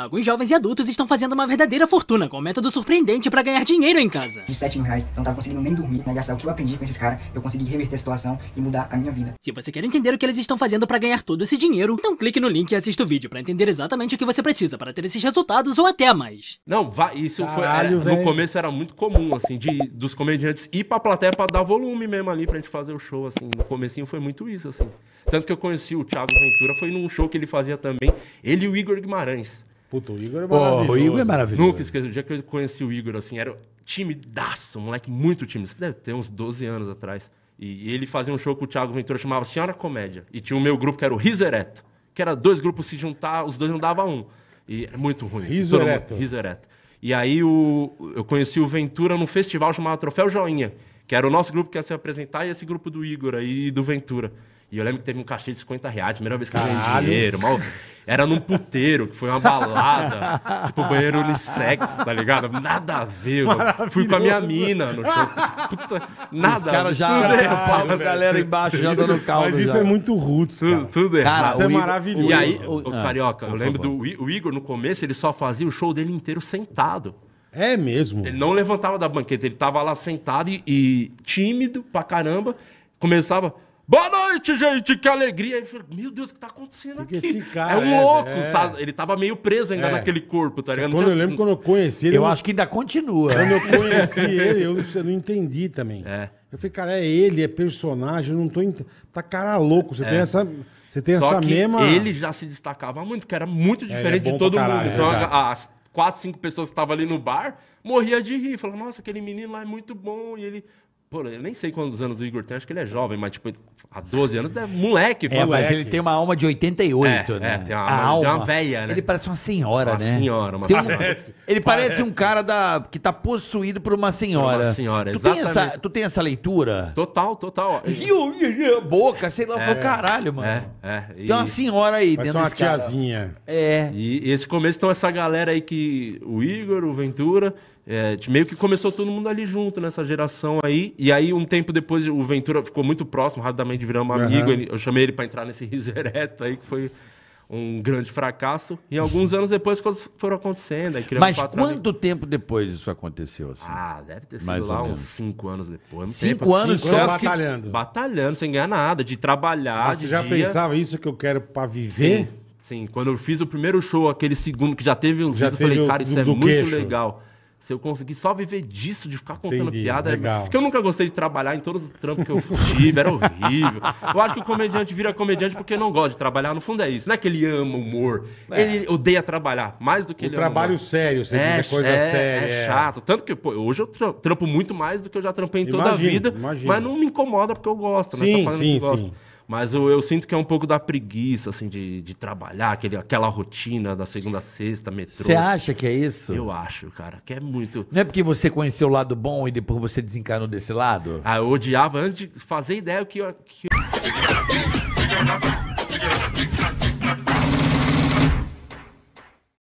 Alguns jovens e adultos estão fazendo uma verdadeira fortuna com um método surpreendente para ganhar dinheiro em casa. De 7 mil reais, não tava conseguindo nem dormir, né? gastar o que eu aprendi com esses caras, eu consegui reverter a situação e mudar a minha vida. Se você quer entender o que eles estão fazendo para ganhar todo esse dinheiro, então clique no link e assista o vídeo para entender exatamente o que você precisa para ter esses resultados ou até mais. Não, vai, isso é, Caralho, foi era, no começo era muito comum assim, de dos comediantes ir pra plateia para dar volume mesmo ali pra gente fazer o show assim. No comecinho foi muito isso assim. Tanto que eu conheci o Thiago Ventura foi num show que ele fazia também, ele e o Igor Guimarães. Puta, o Igor é maravilhoso. Pô, o Igor é maravilhoso. Nunca esqueci. O dia que eu conheci o Igor, assim, era timidaço, um moleque muito tímido. Isso deve ter uns 12 anos atrás. E ele fazia um show com o Thiago Ventura, chamava Senhora Comédia. E tinha o meu grupo, que era o Risereto. Que era dois grupos se juntar, os dois não davam um. E era é muito ruim. Risereto. Assim, Risereto. E aí o, eu conheci o Ventura num festival chamado Troféu Joinha. Que era o nosso grupo que ia se apresentar e esse grupo do Igor aí e do Ventura. E eu lembro que teve um cachê de 50 reais, primeira vez que eu ganhei dinheiro. Mal... Era num puteiro, que foi uma balada. tipo, banheiro unissex, tá ligado? Nada a ver, mano. Fui com a minha mina no show. Puta, nada. Os caras já. Tudo caralho, errado, a galera embaixo já dando caldo. Mas isso já. é muito roots, tudo, tudo errado. Cara, isso é maravilhoso. E aí, o, ah, o Carioca, eu lembro favor. do o Igor, no começo, ele só fazia o show dele inteiro sentado. É mesmo? Ele não levantava da banqueta, ele tava lá sentado e, e tímido pra caramba. Começava. Boa noite, gente, que alegria. Aí falei, meu Deus, o que tá acontecendo aqui? Esse cara, é um é? louco. É... Tá, ele tava meio preso ainda é. naquele corpo, tá ligado? Quando eu lembro quando eu conheci ele. Eu, acho que ainda continua. Quando eu conheci ele, eu, eu não entendi também. É. Eu falei, cara, é ele, é personagem, eu não tô. Ent... Tá cara louco, você é. tem essa. Você tem Só essa mesma. Ele já se destacava muito, que era muito é, é diferente então, é, de todo caralho, mundo. então, as quatro, cinco pessoas que estavam ali no bar morria de rir. Falava, nossa, aquele menino lá é muito bom. E ele Pô, eu nem sei quantos anos o Igor tem, acho que ele é jovem, mas tipo, há 12 anos é moleque. É, mas ele tem uma alma de 88, é, é, né? É, tem uma, alma, alma. Tem uma velha, né? Ele parece uma senhora, uma né? Uma senhora, uma senhora. Um... ele parece, parece, um cara da, que tá possuído por uma senhora. Por uma senhora, tu exatamente. Tem essa, tu tem essa leitura? Total, total. Boca, sei lá, é, falou, caralho, mano. É, é. E... Tem uma senhora aí Vai dentro uma tiazinha. É. E, e esse começo, então, essa galera aí que... O Igor, o Ventura... É, meio que começou todo mundo ali junto nessa geração aí. E aí, um tempo depois, o Ventura ficou muito próximo, rapidamente viramos uhum. É amigo. Ele, eu chamei ele para entrar nesse riso ereto aí, que foi um grande fracasso. E alguns anos depois, coisas foram acontecendo. Mas quanto tempo depois isso aconteceu? Assim? Ah, deve ter sido Mais lá uns cinco anos depois. Cinco tempo, anos cinco assim. só anos batalhando? Batalhando, sem ganhar nada, de trabalhar, Mas de Você já dia. pensava isso que eu quero para viver? Sim, sim, quando eu fiz o primeiro show, aquele segundo que já teve uns já eu falei, cara, isso é muito legal. Se eu conseguir só viver disso, de ficar contando Entendi, piada. É legal. Porque eu nunca gostei de trabalhar em todos os trampos que eu tive, era horrível. Eu acho que o comediante vira comediante porque não gosta de trabalhar. No fundo é isso. Não é que ele ama o humor. É. Ele odeia trabalhar, mais do que o ele trabalho ama. trabalho sério, você é, diz, é coisa é, séria. É chato. Tanto que pô, hoje eu trampo muito mais do que eu já trampei em toda imagino, a vida. Imagino. Mas não me incomoda porque eu gosto, né? Sim, sim, sim. Mas eu, eu, sinto que é um pouco da preguiça, assim, de, de trabalhar, aquele, aquela rotina da segunda a sexta, metrô. Você acha que é isso? Eu acho, cara, que é muito. Não é porque você conheceu o lado bom e depois você desencarnou desse lado? Ah, eu odiava antes de fazer ideia o que eu. Que...